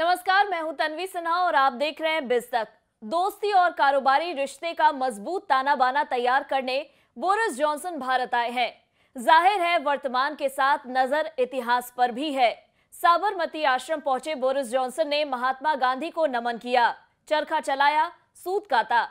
नमस्कार मैं हूं तनवी सिन्हा और आप देख रहे हैं बिजतक दोस्ती और कारोबारी रिश्ते का मजबूत ताना बाना तैयार करने बोरिस जॉनसन भारत आए हैं जाहिर है वर्तमान के साथ नजर इतिहास पर भी है साबरमती आश्रम पहुंचे बोरिस जॉनसन ने महात्मा गांधी को नमन किया चरखा चलाया सूत काता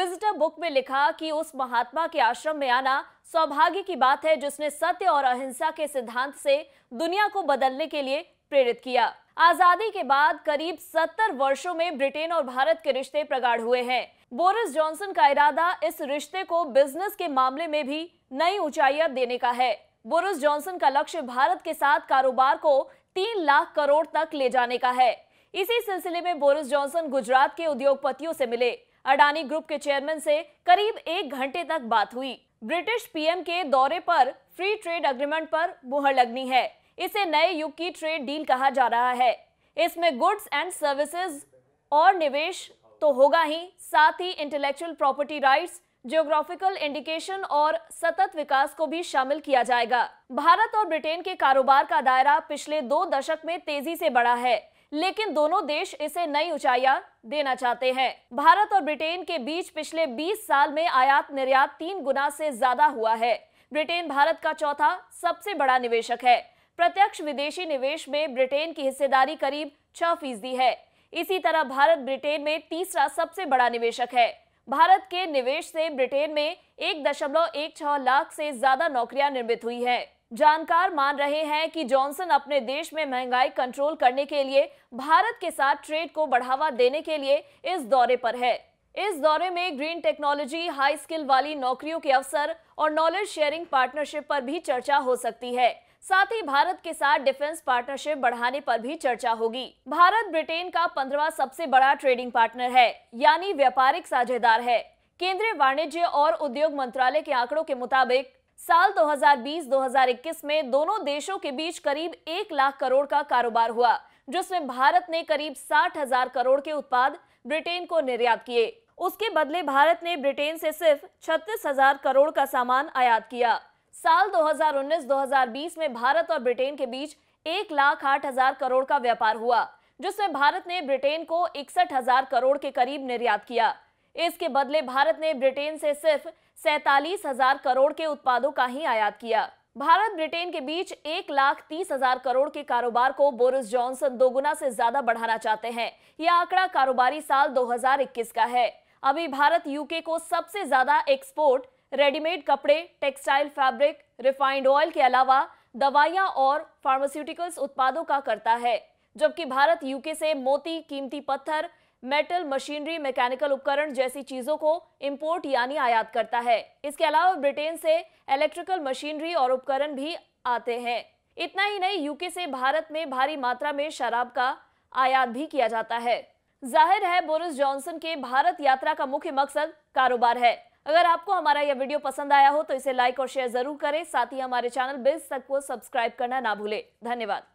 विजिटर बुक में लिखा कि उस महात्मा के आश्रम में आना सौभाग्य की बात है जिसने सत्य और अहिंसा के सिद्धांत से दुनिया को बदलने के लिए प्रेरित किया आजादी के बाद करीब 70 वर्षों में ब्रिटेन और भारत के रिश्ते प्रगाढ़ हुए हैं बोरिस जॉनसन का इरादा इस रिश्ते को बिजनेस के मामले में भी नई ऊंचाइयां देने का है बोरिस जॉनसन का लक्ष्य भारत के साथ कारोबार को तीन लाख करोड़ तक ले जाने का है इसी सिलसिले में बोरिस जॉनसन गुजरात के उद्योगपतियों से मिले अडानी ग्रुप के चेयरमैन से करीब एक घंटे तक बात हुई ब्रिटिश पीएम के दौरे पर फ्री ट्रेड अग्रीमेंट पर मुहर लगनी है इसे नए युग की ट्रेड डील कहा जा रहा है इसमें गुड्स एंड सर्विसेज और निवेश तो होगा ही साथ ही intellectual property rights geographical indication और सतत विकास को भी शामिल किया जाएगा भारत और ब्रिटेन के कारोबार का दायरा पिछले दो दशक में तेजी से बढ़ा है लेकिन दोनों देश इसे नई ऊंचाइयां देना चाहते हैं भारत और ब्रिटेन के बीच पिछले 20 साल में आयात निर्यात तीन गुना से ज्यादा हुआ है ब्रिटेन भारत का चौथा सबसे बड़ा निवेशक है प्रत्यक्ष विदेशी निवेश में ब्रिटेन की हिस्सेदारी करीब छह फीसदी है इसी तरह भारत ब्रिटेन में तीसरा सबसे बड़ा निवेशक है भारत के निवेश से ब्रिटेन में एक दशमलव एक छह लाख से ज्यादा नौकरियां निर्मित हुई है जानकार मान रहे हैं कि जॉनसन अपने देश में महंगाई कंट्रोल करने के लिए भारत के साथ ट्रेड को बढ़ावा देने के लिए इस दौरे पर है इस दौरे में ग्रीन टेक्नोलॉजी हाई स्किल वाली नौकरियों के अवसर और नॉलेज शेयरिंग पार्टनरशिप पर भी चर्चा हो सकती है साथ ही भारत के साथ डिफेंस पार्टनरशिप बढ़ाने पर भी चर्चा होगी भारत ब्रिटेन का पंद्रवा सबसे बड़ा ट्रेडिंग पार्टनर है यानी व्यापारिक साझेदार है केंद्रीय वाणिज्य और उद्योग मंत्रालय के आंकड़ों के मुताबिक साल 2020-2021 में दोनों देशों के बीच करीब एक लाख करोड़ का कारोबार हुआ जिसमें भारत ने करीब साठ हजार करोड़ के उत्पाद ब्रिटेन को निर्यात किए उसके बदले भारत ने ब्रिटेन से सिर्फ छत्तीस हजार करोड़ का सामान आयात किया साल 2019-2020 में भारत और ब्रिटेन के बीच एक लाख आठ हजार करोड़ का व्यापार हुआ जिसमें भारत ने ब्रिटेन को इकसठ हजार करोड़ के करीब निर्यात किया इसके बदले भारत ने ब्रिटेन से सिर्फ सैतालीस हजार करोड़ के उत्पादों का ही आयात किया भारत ब्रिटेन के बीच एक लाख तीस हजार करोड़ के कारोबार को बोरिस जॉनसन दोगुना से ज्यादा बढ़ाना चाहते हैं यह आंकड़ा कारोबारी साल 2021 का है अभी भारत यूके को सबसे ज्यादा एक्सपोर्ट रेडीमेड कपड़े टेक्सटाइल फैब्रिक रिफाइंड ऑयल के अलावा दवाइयां और फार्मास्यूटिकल्स उत्पादों का करता है जबकि भारत यूके से मोती कीमती पत्थर मेटल मशीनरी मैकेनिकल उपकरण जैसी चीजों को इंपोर्ट यानी आयात करता है इसके अलावा ब्रिटेन से इलेक्ट्रिकल मशीनरी और उपकरण भी आते हैं इतना ही नहीं यूके से भारत में भारी मात्रा में शराब का आयात भी किया जाता है जाहिर है बोरिस जॉनसन के भारत यात्रा का मुख्य मकसद कारोबार है अगर आपको हमारा यह वीडियो पसंद आया हो तो इसे लाइक और शेयर जरूर करें साथ ही हमारे चैनल बिल्स तक को सब्सक्राइब करना ना भूलें धन्यवाद